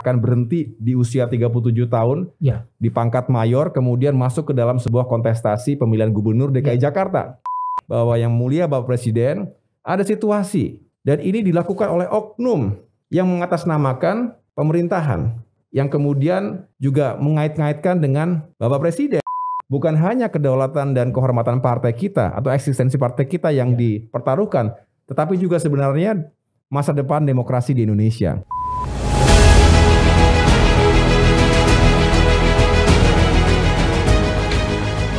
akan berhenti di usia 37 tahun ya. di pangkat mayor kemudian masuk ke dalam sebuah kontestasi pemilihan gubernur DKI ya. Jakarta bahwa yang mulia Bapak Presiden ada situasi dan ini dilakukan oleh oknum yang mengatasnamakan pemerintahan yang kemudian juga mengait-ngaitkan dengan Bapak Presiden bukan hanya kedaulatan dan kehormatan partai kita atau eksistensi partai kita yang ya. dipertaruhkan tetapi juga sebenarnya masa depan demokrasi di Indonesia.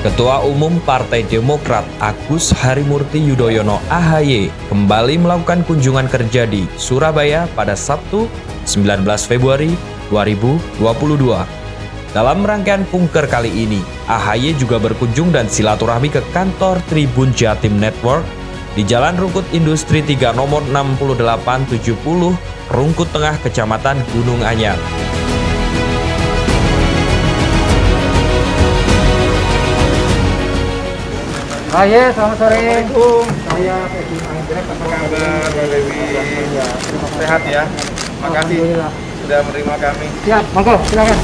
Ketua Umum Partai Demokrat Agus Harimurti Yudhoyono AHY kembali melakukan kunjungan kerja di Surabaya pada Sabtu 19 Februari 2022. Dalam rangkaian pungker kali ini, AHY juga berkunjung dan silaturahmi ke kantor Tribun Jatim Network di Jalan Rungkut Industri 3 nomor 6870, Rungkut Tengah, Kecamatan Gunung Anyar. Ah ya, selamat sore. Saya Feby Anggrek. Apa kabar, Mbak Dewi? Sehat ya. Makasih sudah menerima kami. Siap, monggo, silakan.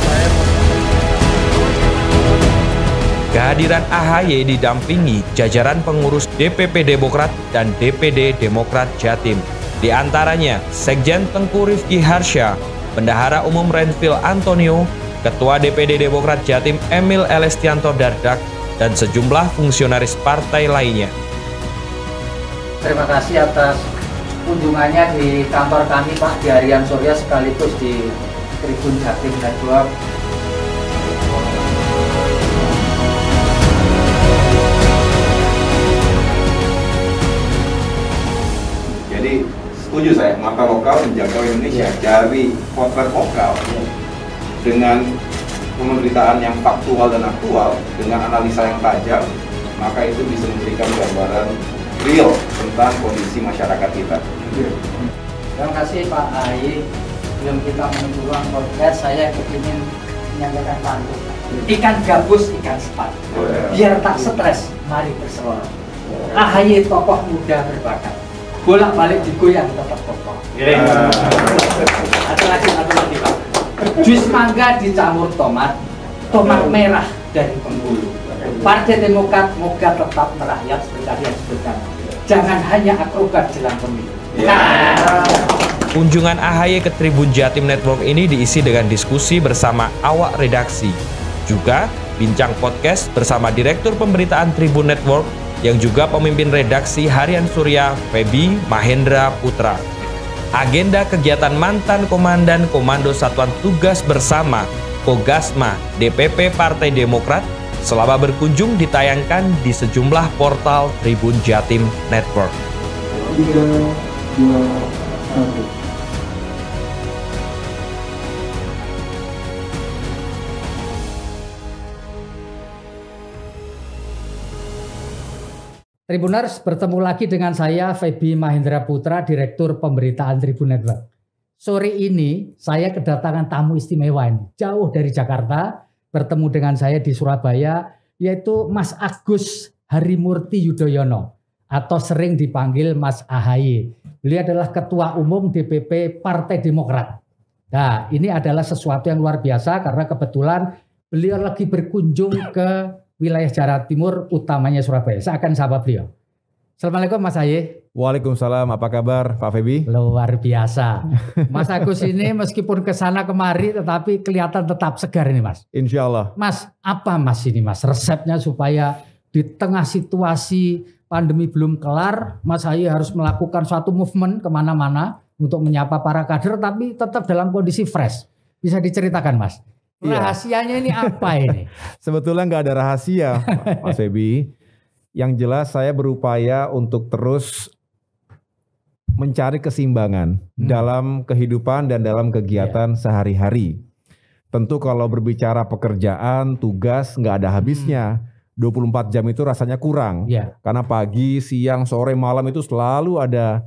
Kehadiran AHY didampingi jajaran pengurus DPP Demokrat dan DPD Demokrat Jatim. Di antaranya, Sekjen Tengku Rifki Harsya, Bendahara Umum Renville Antonio, Ketua DPD Demokrat Jatim Emil Elestianto Dardak, dan sejumlah fungsionaris partai lainnya. Terima kasih atas kunjungannya di kantor kami Pak di Harian Surya sekaligus di Tribun Jatim dan Jadi setuju saya mata lokal menjaga Indonesia iya. dari voter lokal iya. dengan pemberitaan yang faktual dan aktual dengan analisa yang tajam, maka itu bisa memberikan gambaran real tentang kondisi masyarakat kita. Iya. Terima kasih Pak Ayi. Belum kita menentukan podcast, saya ingin menyampaikan pantun. Iya. Ikan gabus, ikan sepat. Oh, iya. Biar tak stres, mari berselor. Ahy tokoh muda berbakat. Bolak-balik digoyang tetap kokoh. Ada lagi satu lagi Pak jus mangga dicampur tomat tomat hmm. merah dari Bengkulu Partai Demokrat moga tetap merakyat seperti yang sebutkan. jangan hanya akrobat jelang pemilu nah. Kunjungan AHY ke Tribun Jatim Network ini diisi dengan diskusi bersama awak redaksi. Juga bincang podcast bersama Direktur Pemberitaan Tribun Network yang juga pemimpin redaksi Harian Surya, Febi Mahendra Putra agenda kegiatan mantan Komandan Komando Satuan Tugas Bersama Kogasma DPP Partai Demokrat selama berkunjung ditayangkan di sejumlah portal Tribun Jatim Network. 3, 2, 1. Tribuners bertemu lagi dengan saya Feby Mahendra Putra, Direktur Pemberitaan Tribun Network. Sore ini saya kedatangan tamu istimewa ini, jauh dari Jakarta, bertemu dengan saya di Surabaya, yaitu Mas Agus Harimurti Yudhoyono atau sering dipanggil Mas AHY. Beliau adalah Ketua Umum DPP Partai Demokrat. Nah, ini adalah sesuatu yang luar biasa karena kebetulan beliau lagi berkunjung ke wilayah Jawa Timur utamanya Surabaya. Saya akan sapa beliau. Assalamualaikum Mas Aye. Waalaikumsalam, apa kabar Pak Febi? Luar biasa. Mas Agus ini meskipun ke sana kemari tetapi kelihatan tetap segar ini Mas. Insya Allah. Mas, apa Mas ini Mas resepnya supaya di tengah situasi pandemi belum kelar, Mas Aye harus melakukan suatu movement kemana-mana untuk menyapa para kader tapi tetap dalam kondisi fresh. Bisa diceritakan Mas? Iya. Rahasianya ini apa ini? Sebetulnya nggak ada rahasia, Mas Febi. Yang jelas saya berupaya untuk terus mencari keseimbangan hmm. dalam kehidupan dan dalam kegiatan yeah. sehari-hari. Tentu kalau berbicara pekerjaan, tugas nggak ada habisnya. Hmm. 24 jam itu rasanya kurang. Yeah. Karena pagi, siang, sore, malam itu selalu ada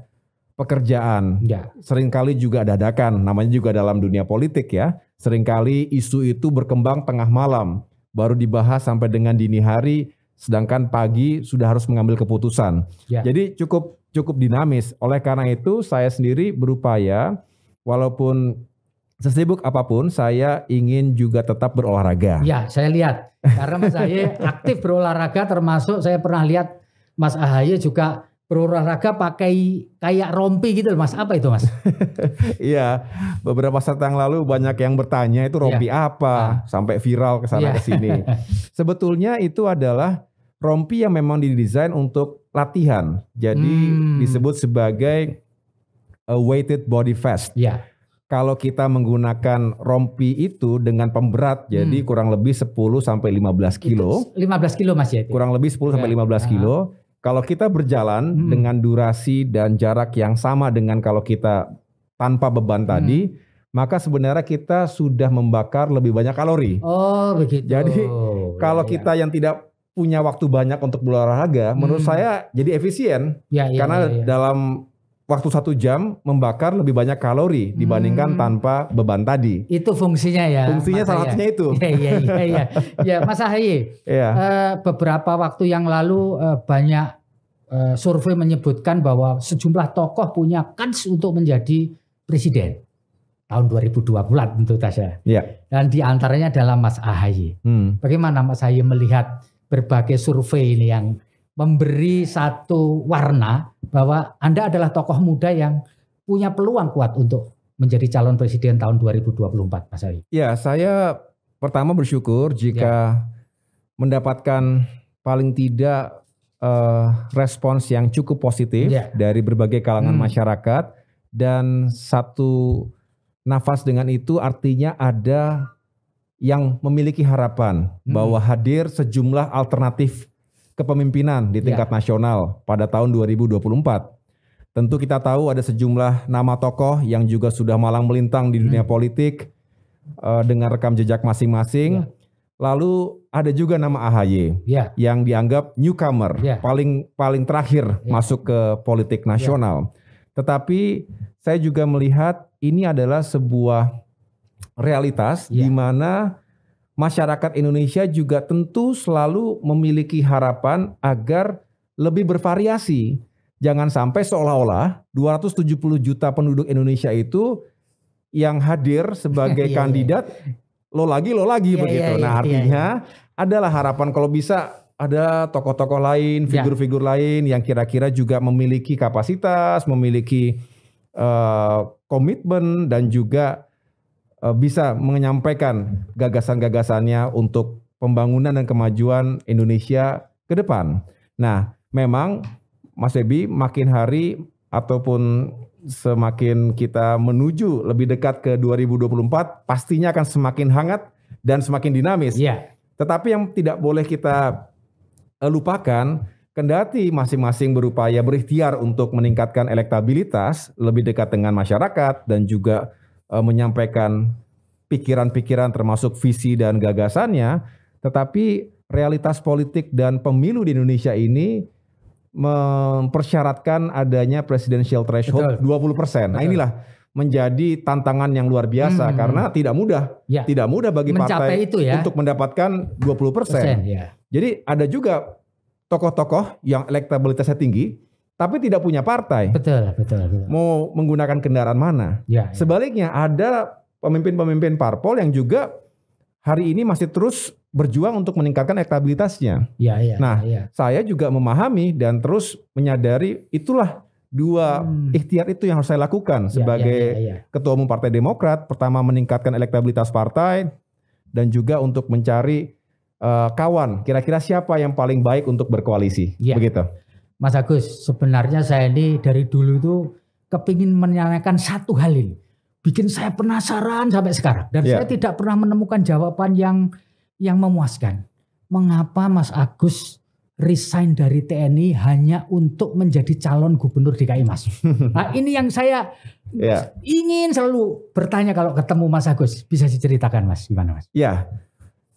pekerjaan. Ya. Seringkali juga dadakan, namanya juga dalam dunia politik ya. Seringkali isu itu berkembang tengah malam, baru dibahas sampai dengan dini hari, sedangkan pagi sudah harus mengambil keputusan. Ya. Jadi cukup cukup dinamis. Oleh karena itu saya sendiri berupaya walaupun sesibuk apapun saya ingin juga tetap berolahraga. Ya, saya lihat karena Mas Ahaye aktif berolahraga termasuk saya pernah lihat Mas Ahaye juga berolahraga pakai kayak rompi gitu loh mas apa itu mas? Iya beberapa saat yang lalu banyak yang bertanya itu rompi ya. apa ah. sampai viral ke sana ya. ke sini. Sebetulnya itu adalah rompi yang memang didesain untuk latihan jadi hmm. disebut sebagai a weighted body vest. Ya. Kalau kita menggunakan rompi itu dengan pemberat hmm. jadi kurang lebih 10 sampai 15 kilo. 15 kilo mas ya? Kurang lebih 10 ya. sampai 15 iya. kilo. Kalau kita berjalan hmm. dengan durasi dan jarak yang sama dengan kalau kita tanpa beban hmm. tadi, maka sebenarnya kita sudah membakar lebih banyak kalori. Oh, begitu. Jadi ya, kalau ya, kita ya. yang tidak punya waktu banyak untuk berolahraga, hmm. menurut saya jadi efisien. Ya, ya, karena ya, ya. dalam waktu satu jam membakar lebih banyak kalori dibandingkan hmm. tanpa beban tadi. Itu fungsinya ya. Fungsinya salah ya? satunya itu. Iya, iya iya iya. Ya. ya Mas Ahy, ya. Uh, beberapa waktu yang lalu uh, banyak uh, survei menyebutkan bahwa sejumlah tokoh punya kans untuk menjadi presiden tahun 2020 tentu saja. Ya. Iya. Dan diantaranya adalah Mas Ahy. Hmm. Bagaimana Mas Ahy melihat berbagai survei ini yang memberi satu warna bahwa Anda adalah tokoh muda yang punya peluang kuat untuk menjadi calon presiden tahun 2024, Mas Awi. Ya, saya pertama bersyukur jika ya. mendapatkan paling tidak uh, respons yang cukup positif ya. dari berbagai kalangan hmm. masyarakat dan satu nafas dengan itu artinya ada yang memiliki harapan hmm. bahwa hadir sejumlah alternatif kepemimpinan di tingkat ya. nasional pada tahun 2024. Tentu kita tahu ada sejumlah nama tokoh yang juga sudah malang melintang di dunia hmm. politik uh, dengan rekam jejak masing-masing. Ya. Lalu ada juga nama AHY ya. yang dianggap newcomer, ya. paling paling terakhir ya. masuk ke politik nasional. Ya. Tetapi saya juga melihat ini adalah sebuah realitas ya. di mana masyarakat Indonesia juga tentu selalu memiliki harapan agar lebih bervariasi. Jangan sampai seolah-olah 270 juta penduduk Indonesia itu yang hadir sebagai iya, iya. kandidat lo lagi lo lagi yeah, iya, begitu. Yeah, nah, artinya yeah. adalah harapan kalau bisa ada tokoh-tokoh lain, ya. figur-figur ya. lain yang kira-kira juga memiliki kapasitas, memiliki uh, komitmen dan juga uh, bisa menyampaikan gagasan-gagasannya untuk pembangunan dan kemajuan Indonesia ke depan. Nah, memang Mas Febi makin hari ataupun semakin kita menuju lebih dekat ke 2024 pastinya akan semakin hangat dan semakin dinamis. Iya. Tetapi yang tidak boleh kita eh, lupakan kendati masing-masing berupaya berikhtiar untuk meningkatkan elektabilitas lebih dekat dengan masyarakat dan juga uh, menyampaikan pikiran-pikiran termasuk visi dan gagasannya, tetapi realitas politik dan pemilu di Indonesia ini mempersyaratkan adanya presidential threshold Betul. 20%. Nah, Betul. Nah inilah menjadi tantangan yang luar biasa hmm. karena tidak mudah. Ya. Tidak mudah bagi Mencapai partai itu ya. untuk mendapatkan 20%. Persen, ya. Jadi ada juga tokoh-tokoh yang elektabilitasnya tinggi tapi tidak punya partai. Betul, betul, betul. Mau menggunakan kendaraan mana? Ya, ya. Sebaliknya ada pemimpin-pemimpin parpol yang juga hari ini masih terus berjuang untuk meningkatkan elektabilitasnya. Ya, ya, nah, ya. ya. saya juga memahami dan terus menyadari itulah dua hmm. ikhtiar itu yang harus saya lakukan ya, ya, sebagai ya, ya, ya. ketua umum Partai Demokrat. Pertama meningkatkan elektabilitas partai dan juga untuk mencari uh, kawan. Kira-kira siapa yang paling baik untuk berkoalisi? Ya. Begitu. Mas Agus, sebenarnya saya ini dari dulu itu kepingin menanyakan satu hal ini. Bikin saya penasaran sampai sekarang. Dan yeah. saya tidak pernah menemukan jawaban yang yang memuaskan. Mengapa Mas Agus resign dari TNI hanya untuk menjadi calon gubernur DKI Mas? Nah ini yang saya yeah. ingin selalu bertanya kalau ketemu Mas Agus. Bisa diceritakan Mas, gimana Mas? Ya, yeah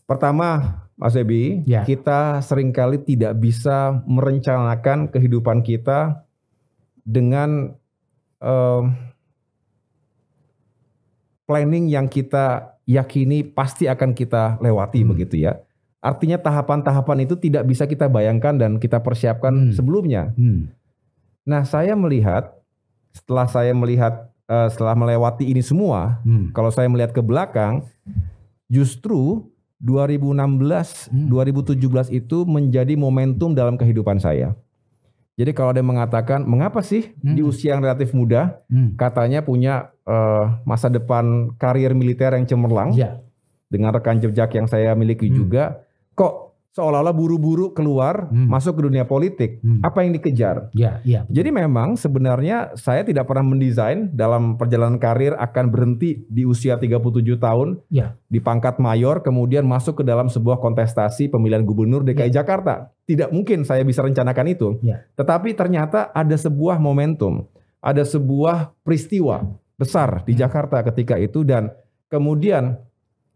Pertama, Mas Ebi, ya. kita seringkali tidak bisa merencanakan kehidupan kita dengan um, planning yang kita yakini pasti akan kita lewati hmm. begitu ya. Artinya tahapan-tahapan itu tidak bisa kita bayangkan dan kita persiapkan hmm. sebelumnya. Hmm. Nah, saya melihat setelah saya melihat uh, setelah melewati ini semua, hmm. kalau saya melihat ke belakang, justru 2016, hmm. 2017 itu menjadi momentum dalam kehidupan saya. Jadi kalau ada yang mengatakan, mengapa sih hmm. di usia yang relatif muda, hmm. katanya punya uh, masa depan karir militer yang cemerlang, ya. dengan rekan jejak yang saya miliki hmm. juga, kok seolah-olah buru-buru keluar hmm. masuk ke dunia politik. Hmm. Apa yang dikejar? Ya, ya. Jadi memang sebenarnya saya tidak pernah mendesain dalam perjalanan karir akan berhenti di usia 37 tahun ya. di pangkat mayor kemudian masuk ke dalam sebuah kontestasi pemilihan gubernur ya. DKI ya. Jakarta. Tidak mungkin saya bisa rencanakan itu. Ya. Tetapi ternyata ada sebuah momentum, ada sebuah peristiwa besar di hmm. Jakarta ketika itu dan kemudian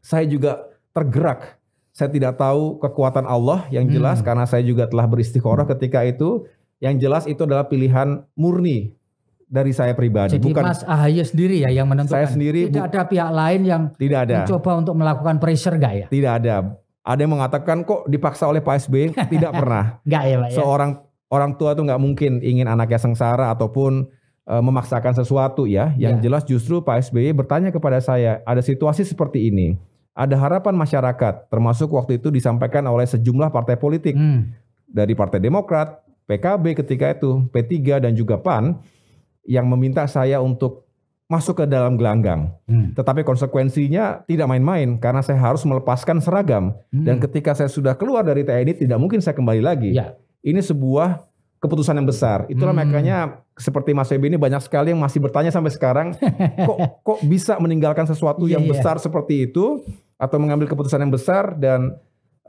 saya juga tergerak saya tidak tahu kekuatan Allah yang hmm. jelas hmm. karena saya juga telah beristiqoroh hmm. ketika itu. Yang jelas itu adalah pilihan murni dari saya pribadi. Jadi bukan Mas Ahaye sendiri ya yang menentukan. Saya sendiri tidak ada pihak lain yang tidak ada. mencoba untuk melakukan pressure gak ya? Tidak ada. Ada yang mengatakan kok dipaksa oleh Pak SBY? tidak pernah. Gak ya, Pak. Ya? Seorang orang tua tuh nggak mungkin ingin anaknya sengsara ataupun eh, memaksakan sesuatu ya. Yang ya. jelas justru Pak SBY bertanya kepada saya, ada situasi seperti ini ada harapan masyarakat, termasuk waktu itu disampaikan oleh sejumlah partai politik hmm. dari Partai Demokrat, PKB ketika itu, P3 dan juga PAN yang meminta saya untuk masuk ke dalam gelanggang. Hmm. Tetapi konsekuensinya tidak main-main karena saya harus melepaskan seragam hmm. dan ketika saya sudah keluar dari TNI tidak mungkin saya kembali lagi. Ya. Ini sebuah keputusan yang besar. Itulah hmm. makanya seperti Mas Febi ini banyak sekali yang masih bertanya sampai sekarang, kok kok bisa meninggalkan sesuatu yang yeah, besar yeah. seperti itu atau mengambil keputusan yang besar dan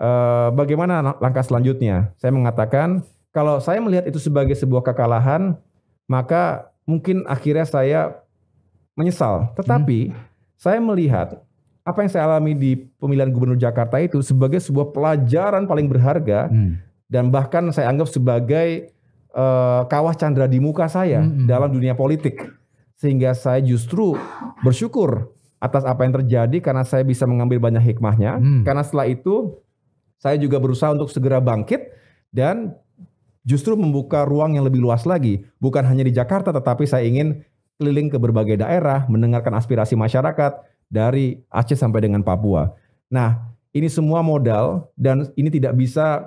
uh, bagaimana langkah selanjutnya. Saya mengatakan kalau saya melihat itu sebagai sebuah kekalahan, maka mungkin akhirnya saya menyesal. Tetapi hmm. saya melihat apa yang saya alami di pemilihan gubernur Jakarta itu sebagai sebuah pelajaran paling berharga hmm. dan bahkan saya anggap sebagai uh, kawah candra di muka saya hmm, hmm. dalam dunia politik sehingga saya justru bersyukur atas apa yang terjadi karena saya bisa mengambil banyak hikmahnya. Hmm. Karena setelah itu saya juga berusaha untuk segera bangkit dan justru membuka ruang yang lebih luas lagi, bukan hanya di Jakarta tetapi saya ingin keliling ke berbagai daerah, mendengarkan aspirasi masyarakat dari Aceh sampai dengan Papua. Nah, ini semua modal dan ini tidak bisa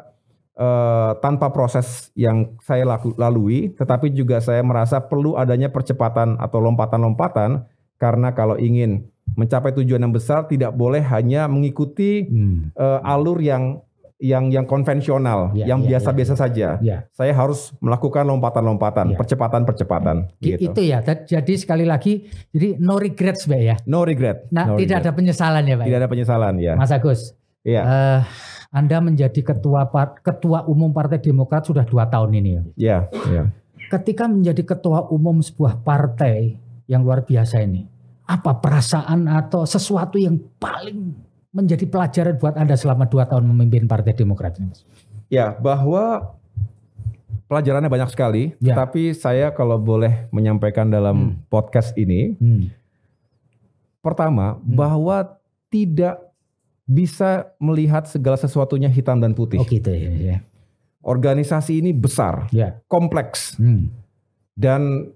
uh, tanpa proses yang saya laku, lalui, tetapi juga saya merasa perlu adanya percepatan atau lompatan-lompatan karena kalau ingin mencapai tujuan yang besar tidak boleh hanya mengikuti hmm. uh, alur yang yang yang konvensional, ya, yang ya, biasa-biasa ya, ya, saja. Ya. Saya harus melakukan lompatan-lompatan, ya. percepatan-percepatan. Gitu. Itu ya. Jadi sekali lagi, jadi no regrets, Pak ya. No regret. Nah, no tidak regret. ada penyesalan ya, Pak. Tidak ya? ada penyesalan ya. Mas Agus. Iya. Uh, anda menjadi ketua ketua umum Partai Demokrat sudah dua tahun ini Ya. Ketika menjadi ketua umum sebuah partai yang luar biasa ini, apa perasaan atau sesuatu yang paling menjadi pelajaran buat Anda selama dua tahun memimpin Partai Demokrat Ya, bahwa pelajarannya banyak sekali, ya. tapi saya kalau boleh menyampaikan dalam hmm. podcast ini, hmm. pertama hmm. bahwa tidak bisa melihat segala sesuatunya hitam dan putih. Oh gitu ya. ya. Organisasi ini besar, ya. kompleks, hmm. dan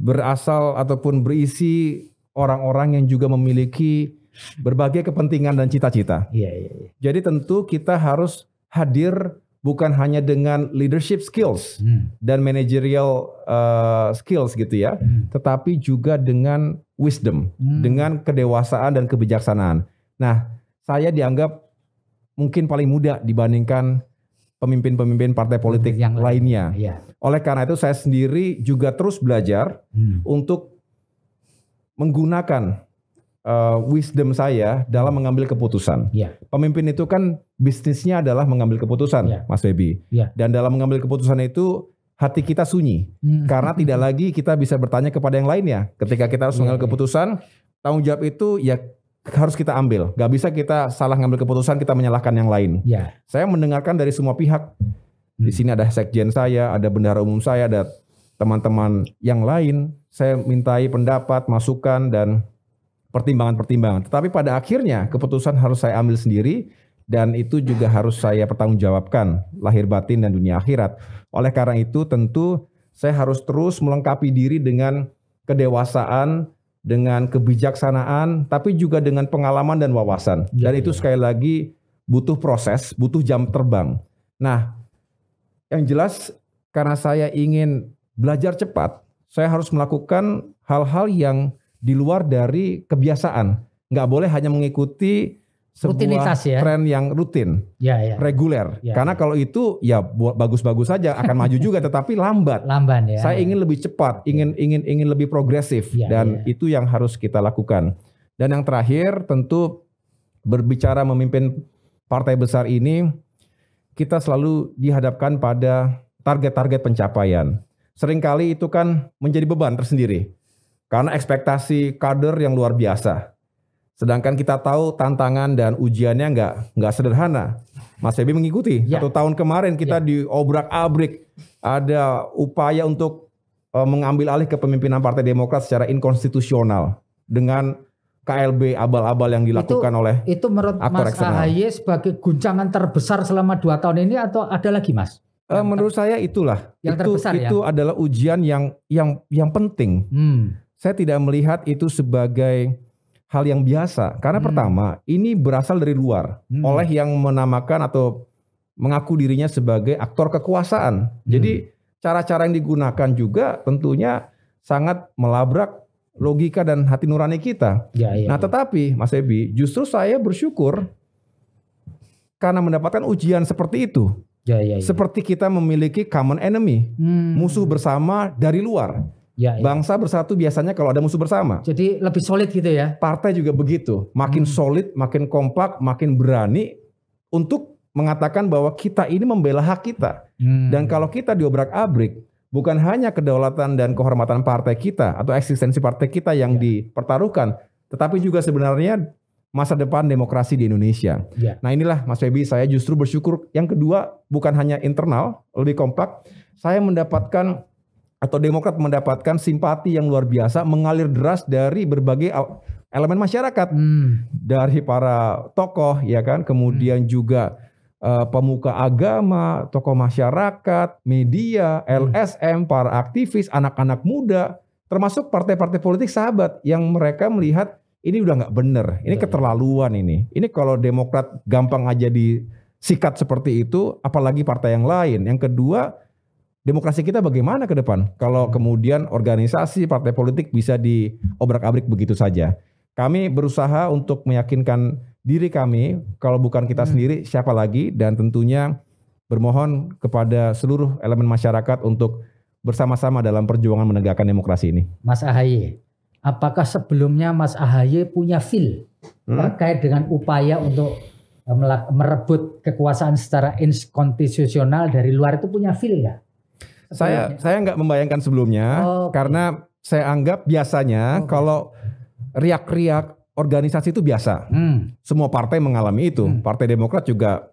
berasal ataupun berisi orang-orang yang juga memiliki berbagai kepentingan dan cita-cita. Iya, iya, iya. Jadi tentu kita harus hadir bukan hanya dengan leadership skills hmm. dan managerial uh, skills gitu ya, hmm. tetapi juga dengan wisdom, hmm. dengan kedewasaan dan kebijaksanaan. Nah, saya dianggap mungkin paling muda dibandingkan pemimpin-pemimpin partai politik yang lainnya. Ya. Oleh karena itu saya sendiri juga terus belajar hmm. untuk menggunakan uh, wisdom saya dalam mengambil keputusan. Ya. Pemimpin itu kan bisnisnya adalah mengambil keputusan, ya. Mas Febi. Ya. Dan dalam mengambil keputusan itu hati kita sunyi hmm. karena tidak lagi kita bisa bertanya kepada yang lainnya. Ketika kita harus iya, mengambil iya. keputusan, tanggung jawab itu ya harus kita ambil. Gak bisa kita salah ngambil keputusan kita menyalahkan yang lain. Ya. Saya mendengarkan dari semua pihak. Hmm. Di sini ada sekjen saya, ada bendahara umum saya, ada teman-teman yang lain. Saya mintai pendapat, masukan dan pertimbangan-pertimbangan. Tetapi pada akhirnya keputusan harus saya ambil sendiri dan itu juga harus saya pertanggungjawabkan lahir batin dan dunia akhirat. Oleh karena itu tentu saya harus terus melengkapi diri dengan kedewasaan dengan kebijaksanaan, tapi juga dengan pengalaman dan wawasan. Iya, dan itu iya. sekali lagi butuh proses, butuh jam terbang. Nah, yang jelas karena saya ingin belajar cepat, saya harus melakukan hal-hal yang di luar dari kebiasaan. Nggak boleh hanya mengikuti sebuah rutinitas ya. tren yang rutin, ya, ya. reguler. Ya, Karena ya. kalau itu ya buat bagus-bagus saja akan maju juga, tetapi lambat. Lamban ya. Saya ingin lebih cepat, ya. ingin ingin ingin lebih progresif ya, dan ya. itu yang harus kita lakukan. Dan yang terakhir tentu berbicara memimpin partai besar ini, kita selalu dihadapkan pada target-target pencapaian. Seringkali itu kan menjadi beban tersendiri karena ekspektasi kader yang luar biasa. Sedangkan kita tahu tantangan dan ujiannya nggak nggak sederhana. Mas Febi mengikuti ya. satu tahun kemarin kita ya. diobrak-abrik ada upaya untuk uh, mengambil alih kepemimpinan Partai Demokrat secara inkonstitusional dengan KLB abal-abal yang dilakukan itu, oleh itu menurut Mas AHY sebagai guncangan terbesar selama dua tahun ini atau ada lagi Mas? Uh, menurut saya itulah yang itu, terbesar ya? itu ya? adalah ujian yang yang yang penting. Hmm. Saya tidak melihat itu sebagai hal yang biasa. Karena hmm. pertama, ini berasal dari luar hmm. oleh yang menamakan atau mengaku dirinya sebagai aktor kekuasaan. Hmm. Jadi cara-cara yang digunakan juga tentunya sangat melabrak logika dan hati nurani kita. Ya, ya, nah, ya. tetapi Mas Ebi, justru saya bersyukur karena mendapatkan ujian seperti itu. Ya, ya, ya. Seperti kita memiliki common enemy, hmm. musuh bersama dari luar. Ya, ya. Bangsa bersatu biasanya kalau ada musuh bersama. Jadi lebih solid gitu ya. Partai juga begitu, makin hmm. solid, makin kompak, makin berani untuk mengatakan bahwa kita ini membela hak kita. Hmm. Dan kalau kita diobrak-abrik, bukan hanya kedaulatan dan kehormatan partai kita atau eksistensi partai kita yang ya. dipertaruhkan, tetapi juga sebenarnya masa depan demokrasi di Indonesia. Ya. Nah inilah Mas Febi, saya justru bersyukur. Yang kedua bukan hanya internal, lebih kompak. Saya mendapatkan atau Demokrat mendapatkan simpati yang luar biasa mengalir deras dari berbagai elemen masyarakat hmm. dari para tokoh ya kan kemudian hmm. juga uh, pemuka agama tokoh masyarakat media LSM hmm. para aktivis anak-anak muda termasuk partai-partai politik sahabat yang mereka melihat ini udah nggak bener ini Betul. keterlaluan ini ini kalau Demokrat gampang aja disikat seperti itu apalagi partai yang lain yang kedua demokrasi kita bagaimana ke depan kalau kemudian organisasi partai politik bisa diobrak-abrik begitu saja. Kami berusaha untuk meyakinkan diri kami kalau bukan kita hmm. sendiri siapa lagi dan tentunya bermohon kepada seluruh elemen masyarakat untuk bersama-sama dalam perjuangan menegakkan demokrasi ini. Mas Ahaye, apakah sebelumnya Mas Ahaye punya feel hmm? terkait dengan upaya untuk eh, merebut kekuasaan secara inskonstitusional dari luar itu punya feel nggak? saya saya nggak membayangkan sebelumnya oh, okay. karena saya anggap biasanya okay. kalau riak-riak organisasi itu biasa. Hmm. Semua partai mengalami itu. Hmm. Partai Demokrat juga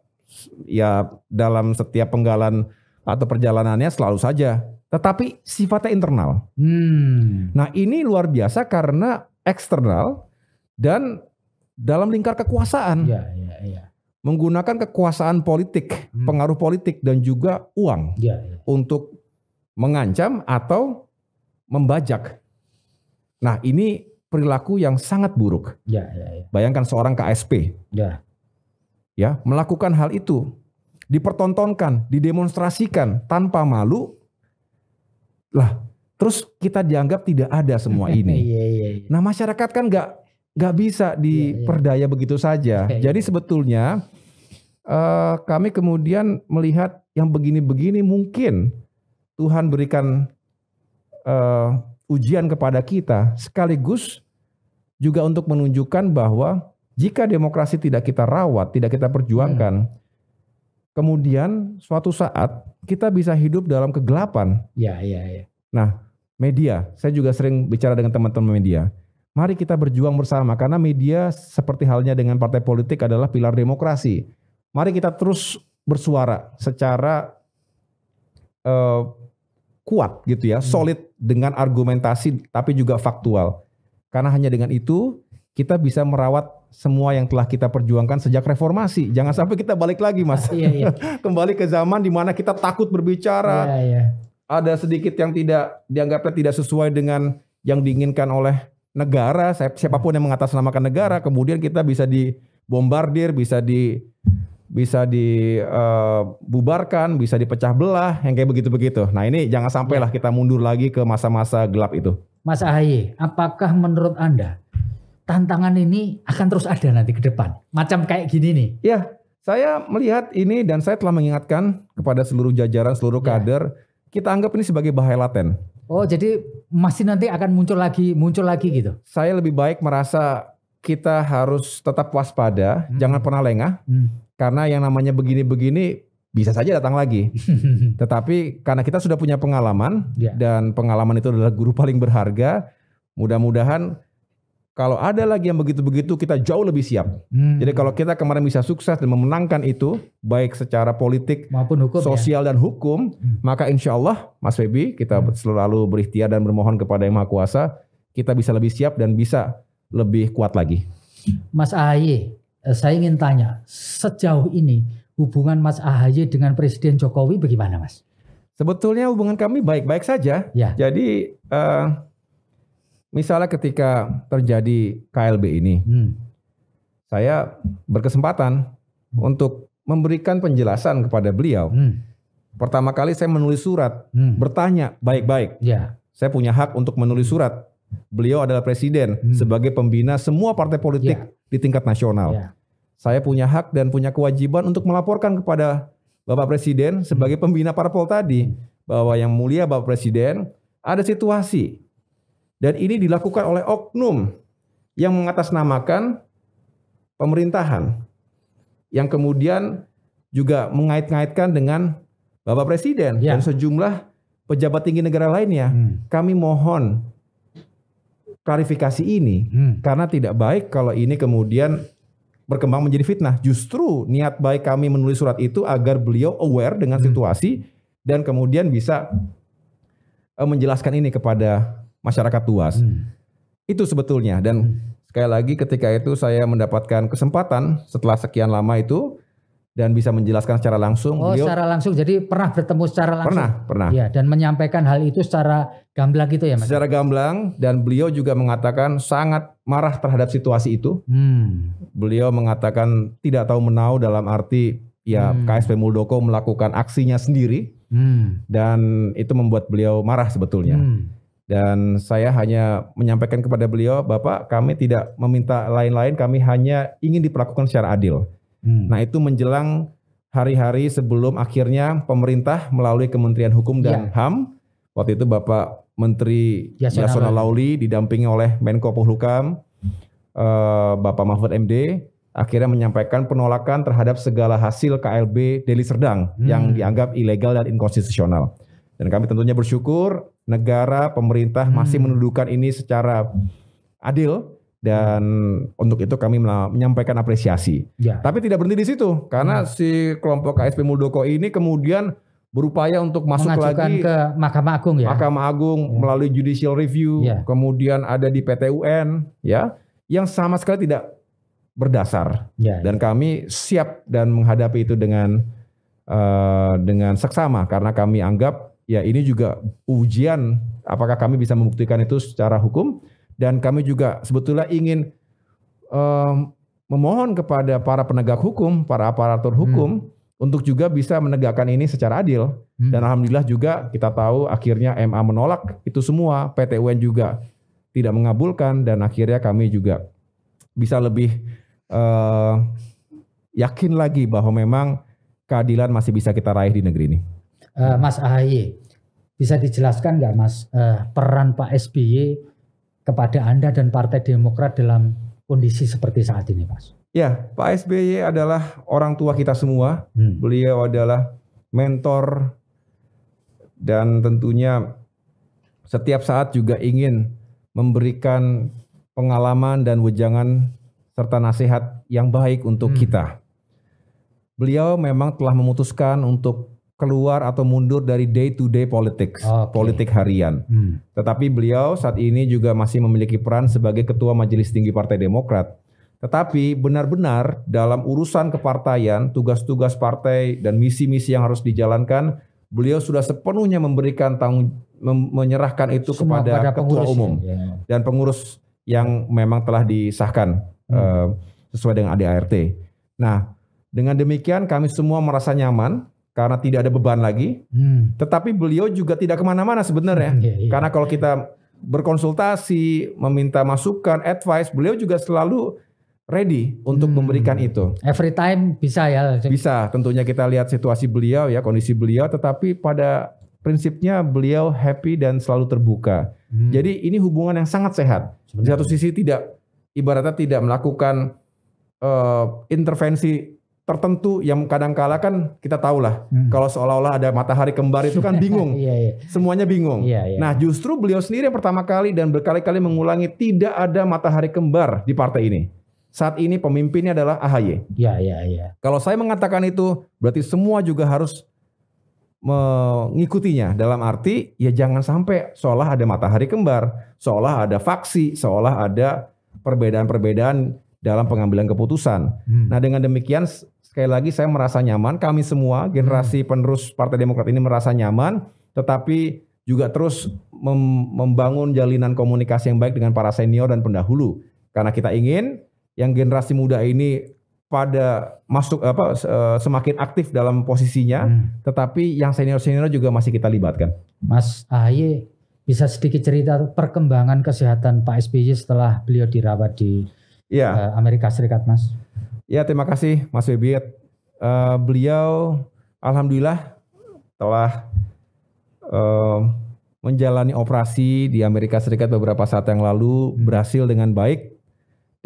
ya dalam setiap penggalan atau perjalanannya selalu saja. Tetapi sifatnya internal. Hmm. Nah ini luar biasa karena eksternal dan dalam lingkar kekuasaan. Ya, ya, ya. Menggunakan kekuasaan politik, hmm. pengaruh politik dan juga uang ya, ya. untuk mengancam atau membajak. Nah, ini perilaku yang sangat buruk. Ya, ya, ya. Bayangkan seorang KSP. Ya. Ya, melakukan hal itu dipertontonkan, didemonstrasikan tanpa malu. Lah, terus kita dianggap tidak ada semua ini. ya, ya, Nah, masyarakat kan nggak nggak bisa iya, iya. diperdaya begitu saja. Jadi sebetulnya eh, kami kemudian melihat yang begini-begini mungkin Tuhan berikan uh, ujian kepada kita, sekaligus juga untuk menunjukkan bahwa jika demokrasi tidak kita rawat, tidak kita perjuangkan, hmm. kemudian suatu saat kita bisa hidup dalam kegelapan. Ya, ya, ya. Nah, media, saya juga sering bicara dengan teman-teman media. Mari kita berjuang bersama karena media seperti halnya dengan partai politik adalah pilar demokrasi. Mari kita terus bersuara secara uh, kuat gitu ya, hmm. solid dengan argumentasi tapi juga faktual. Karena hanya dengan itu kita bisa merawat semua yang telah kita perjuangkan sejak reformasi. Jangan sampai kita balik lagi, Mas. Iya, iya. Kembali ke zaman di mana kita takut berbicara. Iya, iya. Ada sedikit yang tidak dianggapnya tidak sesuai dengan yang diinginkan oleh negara, siapapun yang mengatasnamakan negara, kemudian kita bisa dibombardir, bisa di bisa dibubarkan, eh, uh, bisa dipecah belah, yang kayak begitu-begitu. Nah ini jangan sampailah ya. kita mundur lagi ke masa-masa gelap itu. Mas Ahy, apakah menurut Anda tantangan ini akan terus ada nanti ke depan? Macam kayak gini nih? Ya, saya melihat ini dan saya telah mengingatkan kepada seluruh jajaran, seluruh ya. kader, ya. kita anggap ini sebagai bahaya laten. Oh, jadi masih nanti akan muncul lagi, muncul lagi gitu? Saya lebih baik merasa kita harus tetap waspada, hmm. jangan pernah lengah. Hmm karena yang namanya begini-begini bisa saja datang lagi. Tetapi karena kita sudah punya pengalaman yeah. dan pengalaman itu adalah guru paling berharga, mudah-mudahan kalau ada lagi yang begitu-begitu kita jauh lebih siap. Hmm. Jadi kalau kita kemarin bisa sukses dan memenangkan itu baik secara politik maupun hukum ya. sosial ya? dan hukum, hmm. maka insya Allah Mas Febi kita hmm. selalu berikhtiar dan bermohon kepada Yang Maha Kuasa kita bisa lebih siap dan bisa lebih kuat lagi. Mas Ahy, Eh, saya ingin tanya, sejauh ini hubungan Mas Ahaye dengan Presiden Jokowi bagaimana, Mas? Sebetulnya hubungan kami baik-baik saja. Ya. Jadi uh, misalnya ketika terjadi KLB ini, hmm. saya berkesempatan hmm. untuk memberikan penjelasan kepada beliau. Hmm. Pertama kali saya menulis surat, hmm. bertanya baik-baik. Ya. Saya punya hak untuk menulis surat Beliau adalah presiden hmm. sebagai pembina semua partai politik yeah. di tingkat nasional. Yeah. Saya punya hak dan punya kewajiban untuk melaporkan kepada Bapak Presiden sebagai hmm. pembina parpol tadi bahwa yang mulia Bapak Presiden ada situasi dan ini dilakukan oleh oknum yang mengatasnamakan pemerintahan yang kemudian juga mengait-ngaitkan dengan Bapak Presiden yeah. dan sejumlah pejabat tinggi negara lainnya. Hmm. Kami mohon klarifikasi ini hmm. karena tidak baik kalau ini kemudian berkembang menjadi fitnah. Justru niat baik kami menulis surat itu agar beliau aware dengan hmm. situasi hmm. dan kemudian bisa eh, menjelaskan ini kepada masyarakat luas. Hmm. Itu sebetulnya dan hmm. sekali lagi ketika itu saya mendapatkan kesempatan setelah sekian lama itu dan bisa menjelaskan secara langsung. Oh, secara langsung. Jadi pernah bertemu secara langsung. Pernah, pernah. Ya, dan menyampaikan hal itu secara gamblang gitu ya, Mas. Secara gamblang dan beliau juga mengatakan sangat marah terhadap situasi itu. Hmm. Beliau mengatakan tidak tahu menau dalam arti ya hmm. KSP Muldoko melakukan aksinya sendiri. Hmm. Dan itu membuat beliau marah sebetulnya. Hmm. Dan saya hanya menyampaikan kepada beliau, Bapak, kami tidak meminta lain-lain, kami hanya ingin diperlakukan secara adil. Hmm. Nah itu menjelang hari-hari sebelum akhirnya pemerintah melalui Kementerian Hukum dan ya. HAM waktu itu Bapak Menteri Yasona, Yasona Lauli didampingi oleh Menko Polhukam eh, Bapak Mahfud MD akhirnya menyampaikan penolakan terhadap segala hasil KLB Deli Serdang hmm. yang dianggap ilegal dan inkonstitusional. Dan kami tentunya bersyukur negara pemerintah hmm. masih menuduhkan ini secara adil dan untuk itu kami menyampaikan apresiasi. Ya. Tapi tidak berhenti di situ karena hmm. si kelompok KSP Muldoko ini kemudian berupaya untuk masuk Mengajukan lagi ke Mahkamah Agung ya. Mahkamah Agung ya. melalui judicial review, ya. kemudian ada di PTUN ya yang sama sekali tidak berdasar. Ya, ya, Dan kami siap dan menghadapi itu dengan uh, dengan seksama karena kami anggap ya ini juga ujian apakah kami bisa membuktikan itu secara hukum dan kami juga sebetulnya ingin um, memohon kepada para penegak hukum, para aparatur hmm. hukum hmm. untuk juga bisa menegakkan ini secara adil. Hmm. Dan alhamdulillah juga kita tahu akhirnya MA menolak itu semua, PT UN juga tidak mengabulkan dan akhirnya kami juga bisa lebih uh, yakin lagi bahwa memang keadilan masih bisa kita raih di negeri ini. Uh, Mas Ahy, bisa dijelaskan nggak Mas uh, peran Pak SBY kepada Anda dan Partai Demokrat dalam kondisi seperti saat ini, Pak. Ya, Pak SBY adalah orang tua kita semua. Hmm. Beliau adalah mentor dan tentunya setiap saat juga ingin memberikan pengalaman dan wejangan serta nasihat yang baik untuk hmm. kita. Beliau memang telah memutuskan untuk keluar atau mundur dari day to day politics, okay. politik harian. Hmm. Tetapi beliau saat ini juga masih memiliki peran sebagai ketua Majelis Tinggi Partai Demokrat. Tetapi benar-benar dalam urusan kepartaian, tugas-tugas partai dan misi-misi yang harus dijalankan, beliau sudah sepenuhnya memberikan tanggung menyerahkan itu Semua kepada ketua umum ya. dan pengurus yang memang telah disahkan hmm. uh, sesuai dengan ADART. Nah, dengan demikian kami semua merasa nyaman karena tidak ada beban lagi. Hmm. Tetapi beliau juga tidak kemana-mana sebenarnya. Hmm, iya, iya. Karena kalau kita berkonsultasi, meminta masukan, advice, beliau juga selalu ready untuk hmm. memberikan itu. Every time bisa ya? Bisa. Tentunya kita lihat situasi beliau ya, kondisi beliau. Tetapi pada prinsipnya beliau happy dan selalu terbuka. Hmm. Jadi ini hubungan yang sangat sehat. Sebenarnya. Di satu sisi tidak, ibaratnya tidak melakukan uh, intervensi tertentu yang kadang-kala kan kita tahulah hmm. kalau seolah-olah ada matahari kembar itu kan bingung yeah, yeah. semuanya bingung yeah, yeah. nah justru beliau sendiri yang pertama kali dan berkali-kali mengulangi tidak ada matahari kembar di partai ini saat ini pemimpinnya adalah AHY yeah, yeah, iya, yeah. Iya. kalau saya mengatakan itu berarti semua juga harus mengikutinya dalam arti ya jangan sampai seolah ada matahari kembar seolah ada faksi seolah ada perbedaan-perbedaan dalam pengambilan keputusan. Hmm. Nah, dengan demikian Sekali lagi saya merasa nyaman, kami semua generasi hmm. penerus Partai Demokrat ini merasa nyaman, tetapi juga terus mem membangun jalinan komunikasi yang baik dengan para senior dan pendahulu. Karena kita ingin yang generasi muda ini pada masuk apa eh, semakin aktif dalam posisinya, hmm. tetapi yang senior-senior juga masih kita libatkan. Mas Ahy bisa sedikit cerita perkembangan kesehatan Pak SBY setelah beliau dirawat di ya. Amerika Serikat, Mas? Ya terima kasih Mas Bebiet. Uh, eh, beliau alhamdulillah telah uh, menjalani operasi di Amerika Serikat beberapa saat yang lalu hmm. berhasil dengan baik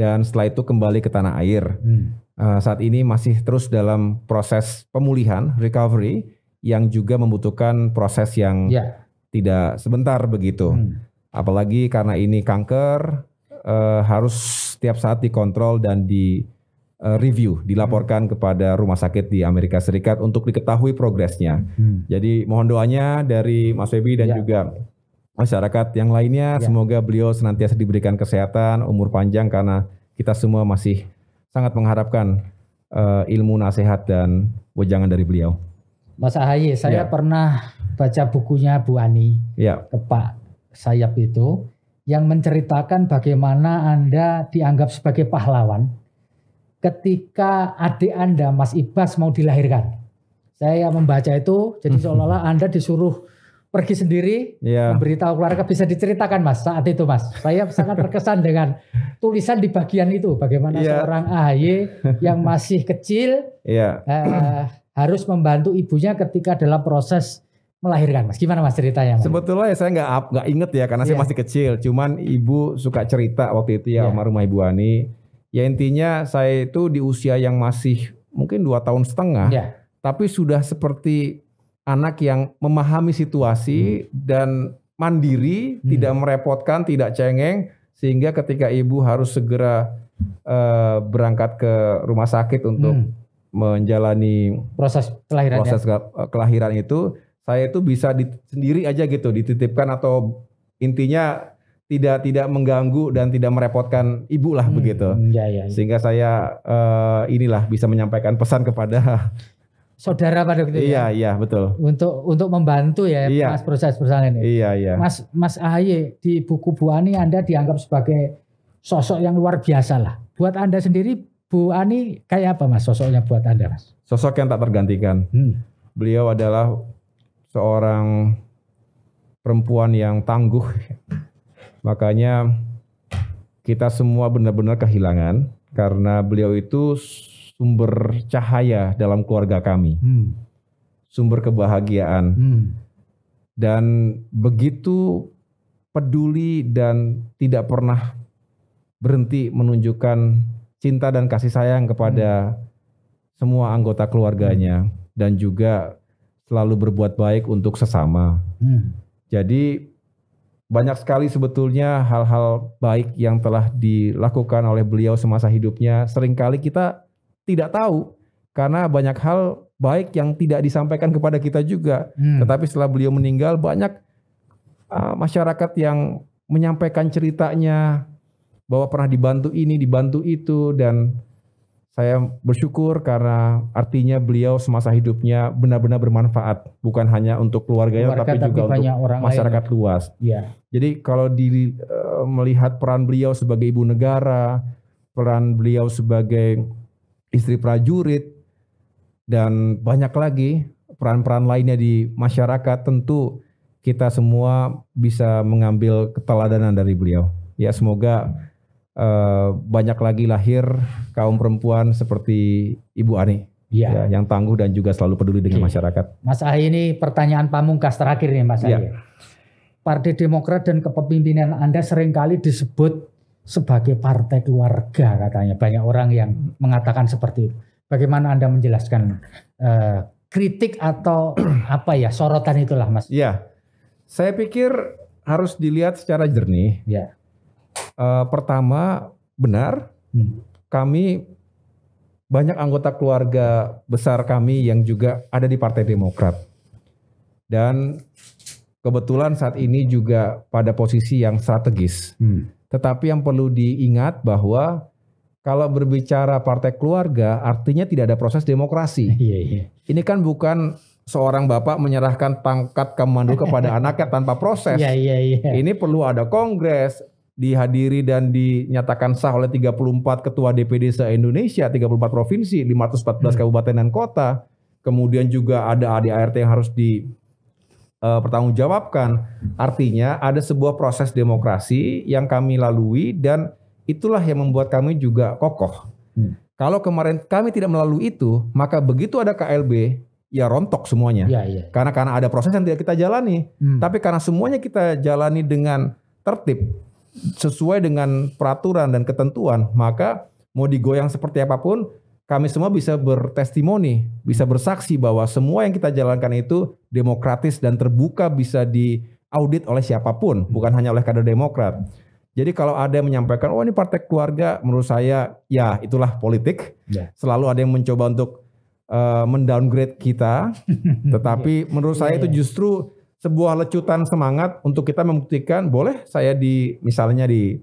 dan setelah itu kembali ke tanah air. Hmm. Uh, saat ini masih terus dalam proses pemulihan recovery yang juga membutuhkan proses yang yeah. tidak sebentar begitu. Hmm. Apalagi karena ini kanker uh, harus setiap saat dikontrol dan di Eh, review dilaporkan hmm. kepada rumah sakit di Amerika Serikat untuk diketahui progresnya. Hmm. Jadi mohon doanya dari Mas Febi dan ya. juga masyarakat yang lainnya ya. semoga beliau senantiasa diberikan kesehatan, umur panjang karena kita semua masih sangat mengharapkan uh, ilmu nasihat dan wejangan dari beliau. Mas Ahaye, saya ya. pernah baca bukunya Bu Ani ya. Pak Sayap itu yang menceritakan bagaimana Anda dianggap sebagai pahlawan ketika adik Anda, Mas Ibas mau dilahirkan. Saya membaca itu, jadi mhm. seolah-olah Anda disuruh pergi sendiri, yeah. memberitahu keluarga bisa diceritakan Mas saat itu Mas. Saya sangat terkesan dengan tulisan di bagian itu bagaimana yeah. seorang AHY yang masih kecil yeah. eh, harus membantu ibunya ketika dalam proses melahirkan Mas. Gimana Mas ceritanya? Mas? Sebetulnya ya saya nggak nggak inget ya karena yeah. saya iya. masih kecil. Cuman ibu suka cerita waktu itu ya yeah. rumah ibu Ani Ya intinya saya itu di usia yang masih mungkin dua tahun setengah, ya. tapi sudah seperti anak yang memahami situasi hmm. dan mandiri, hmm. tidak merepotkan, tidak cengeng, sehingga ketika ibu harus segera uh, berangkat ke rumah sakit untuk hmm. menjalani proses kelahiran proses ya. kelahiran itu, saya itu bisa di, sendiri aja gitu dititipkan atau intinya tidak tidak mengganggu dan tidak merepotkan ibu lah hmm, begitu. Ya, ya, Sehingga saya uh, inilah bisa menyampaikan pesan kepada saudara pada kita. Iya, ya? iya, betul. Untuk untuk membantu ya iya. Mas proses perusahaan ini. Iya, iya. Mas Mas Ahy di buku Bu Ani Anda dianggap sebagai sosok yang luar biasa lah. Buat Anda sendiri Bu Ani kayak apa Mas sosoknya buat Anda Mas? Sosok yang tak tergantikan. Hmm. Beliau adalah seorang perempuan yang tangguh Makanya kita semua benar-benar kehilangan karena beliau itu sumber cahaya dalam keluarga kami. Hmm. Sumber kebahagiaan. Hmm. Dan begitu peduli dan tidak pernah berhenti menunjukkan cinta dan kasih sayang kepada hmm. semua anggota keluarganya dan juga selalu berbuat baik untuk sesama. Hmm. Jadi banyak sekali sebetulnya hal-hal baik yang telah dilakukan oleh beliau semasa hidupnya. Seringkali kita tidak tahu karena banyak hal baik yang tidak disampaikan kepada kita juga. Hmm. Tetapi setelah beliau meninggal banyak uh, masyarakat yang menyampaikan ceritanya bahwa pernah dibantu ini, dibantu itu dan saya bersyukur karena artinya beliau semasa hidupnya benar-benar bermanfaat, bukan hanya untuk keluarganya Keluarga, tapi, tapi juga untuk orang masyarakat lain. luas. Ya. Jadi kalau di uh, melihat peran beliau sebagai ibu negara, peran beliau sebagai istri prajurit dan banyak lagi peran-peran lainnya di masyarakat tentu kita semua bisa mengambil keteladanan dari beliau. Ya semoga Eh, banyak lagi lahir kaum perempuan seperti Ibu Ani. Ya. ya, yang tangguh dan juga selalu peduli dengan Oke. masyarakat. Mas Ahy ini pertanyaan pamungkas terakhir nih Mas ya. Partai Demokrat dan kepemimpinan Anda seringkali disebut sebagai partai keluarga katanya. Banyak orang yang mengatakan seperti itu. Bagaimana Anda menjelaskan uh, kritik atau apa ya sorotan itulah Mas? Iya. Saya pikir harus dilihat secara jernih. Ya uh, pertama benar hmm. kami banyak anggota keluarga besar kami yang juga ada di Partai Demokrat dan kebetulan saat ini juga pada posisi yang strategis. Hmm. Tetapi yang perlu diingat bahwa kalau berbicara partai keluarga artinya tidak ada proses demokrasi. Iya, iya. Ini kan bukan seorang bapak menyerahkan pangkat kemandu kepada anaknya tanpa proses. Iya, iya, iya. Ini perlu ada kongres, dihadiri dan dinyatakan sah oleh 34 ketua DPD se-Indonesia, 34 provinsi, 514 hmm. kabupaten dan kota. Kemudian juga ada ADART yang harus di e, pertanggungjawabkan. Artinya ada sebuah proses demokrasi yang kami lalui dan itulah yang membuat kami juga kokoh. Hmm. Kalau kemarin kami tidak melalui itu, maka begitu ada KLB, ya rontok semuanya. Ya, ya. Karena karena ada proses yang tidak kita jalani. Hmm. Tapi karena semuanya kita jalani dengan tertib, sesuai dengan peraturan dan ketentuan, maka mau digoyang seperti apapun, kami semua bisa bertestimoni, bisa bersaksi bahwa semua yang kita jalankan itu demokratis dan terbuka bisa diaudit oleh siapapun, bukan hanya oleh kader Demokrat. Jadi kalau ada yang menyampaikan, oh ini partai keluarga, menurut saya ya itulah politik. Yeah. Selalu ada yang mencoba untuk uh, mendowngrade kita, tetapi yeah. menurut saya yeah. itu iya. justru sebuah lecutan semangat untuk kita membuktikan boleh saya di misalnya di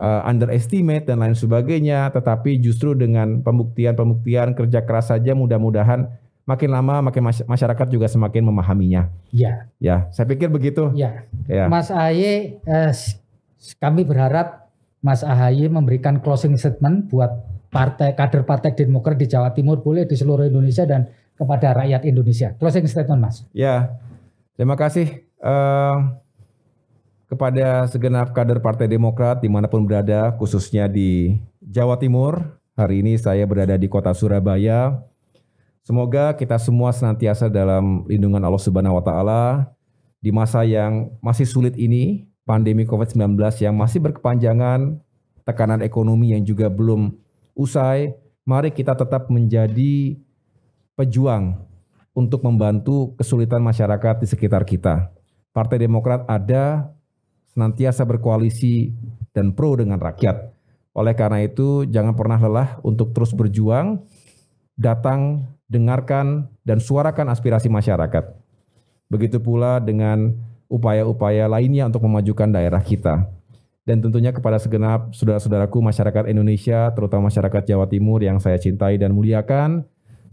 uh, underestimate dan lain sebagainya, tetapi justru dengan pembuktian-pembuktian kerja keras saja mudah-mudahan makin lama makin masyarakat juga semakin memahaminya. Ya. Ya, saya pikir begitu. Ya. ya. Mas Ahy eh, kami berharap Mas Ahy memberikan closing statement buat partai kader Partai Demokrat di Jawa Timur boleh di seluruh Indonesia dan kepada rakyat Indonesia. Closing statement, Mas. Ya. Terima kasih eh, kepada segenap kader Partai Demokrat dimanapun berada, khususnya di Jawa Timur. Hari ini saya berada di kota Surabaya. Semoga kita semua senantiasa dalam lindungan Allah Subhanahu wa taala di masa yang masih sulit ini, pandemi Covid-19 yang masih berkepanjangan, tekanan ekonomi yang juga belum usai. Mari kita tetap menjadi pejuang untuk membantu kesulitan masyarakat di sekitar kita. Partai Demokrat ada senantiasa berkoalisi dan pro dengan rakyat. Oleh karena itu, jangan pernah lelah untuk terus berjuang, datang, dengarkan, dan suarakan aspirasi masyarakat. Begitu pula dengan upaya-upaya lainnya untuk memajukan daerah kita. Dan tentunya kepada segenap saudara-saudaraku masyarakat Indonesia, terutama masyarakat Jawa Timur yang saya cintai dan muliakan,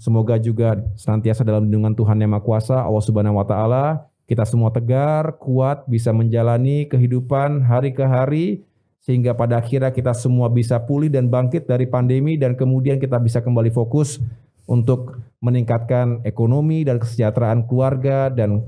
Semoga juga senantiasa dalam lindungan Tuhan Yang Maha Kuasa, Allah Subhanahu wa taala, kita semua tegar, kuat, bisa menjalani kehidupan hari ke hari sehingga pada akhirnya kita semua bisa pulih dan bangkit dari pandemi dan kemudian kita bisa kembali fokus untuk meningkatkan ekonomi dan kesejahteraan keluarga dan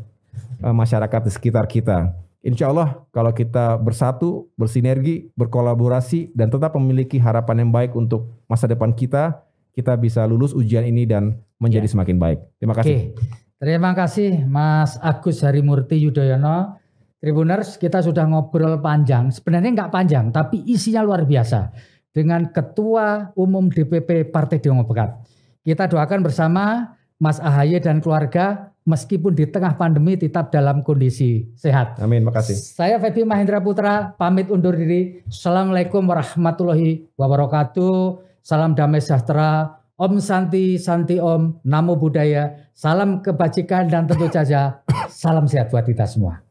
eh, masyarakat di sekitar kita. Insya Allah kalau kita bersatu, bersinergi, berkolaborasi, dan tetap memiliki harapan yang baik untuk masa depan kita, kita bisa lulus ujian ini dan menjadi ya. semakin baik. Terima kasih. Oke. Terima kasih Mas Agus Harimurti Yudhoyono. Tribuners, kita sudah ngobrol panjang. Sebenarnya nggak panjang, tapi isinya luar biasa. Dengan Ketua Umum DPP Partai Demokrat. Kita doakan bersama Mas Ahaye dan keluarga meskipun di tengah pandemi tetap dalam kondisi sehat. Amin, makasih. Saya Febi Mahendra Putra, pamit undur diri. Assalamualaikum warahmatullahi wabarakatuh. Salam damai sejahtera. Om Santi, Santi Om, Namo Buddhaya, salam kebajikan dan tentu saja salam sehat buat kita semua.